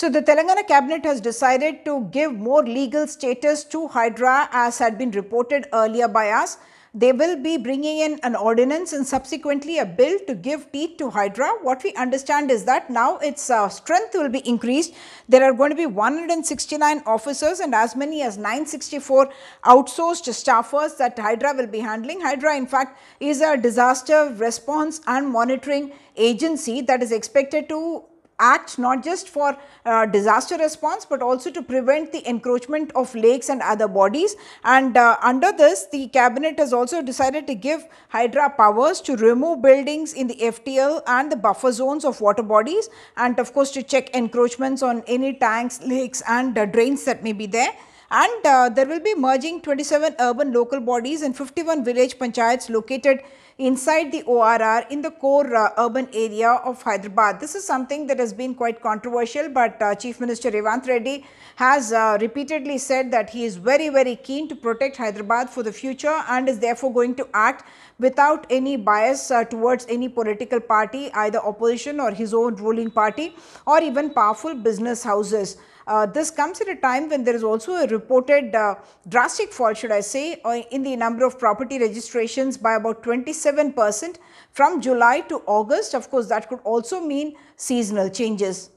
So the Telangana cabinet has decided to give more legal status to Hydra as had been reported earlier by us. They will be bringing in an ordinance and subsequently a bill to give teeth to Hydra. What we understand is that now its uh, strength will be increased. There are going to be 169 officers and as many as 964 outsourced staffers that Hydra will be handling. Hydra in fact is a disaster response and monitoring agency that is expected to act not just for uh, disaster response but also to prevent the encroachment of lakes and other bodies and uh, under this the cabinet has also decided to give hydra powers to remove buildings in the ftl and the buffer zones of water bodies and of course to check encroachments on any tanks lakes and uh, drains that may be there and uh, there will be merging 27 urban local bodies and 51 village panchayats located inside the ORR in the core uh, urban area of Hyderabad. This is something that has been quite controversial but uh, Chief Minister Revanth Reddy has uh, repeatedly said that he is very very keen to protect Hyderabad for the future and is therefore going to act without any bias uh, towards any political party either opposition or his own ruling party or even powerful business houses. Uh, this comes at a time when there is also a reported uh, drastic fall, should I say, uh, in the number of property registrations by about 27 7 percent from July to August. Of course, that could also mean seasonal changes.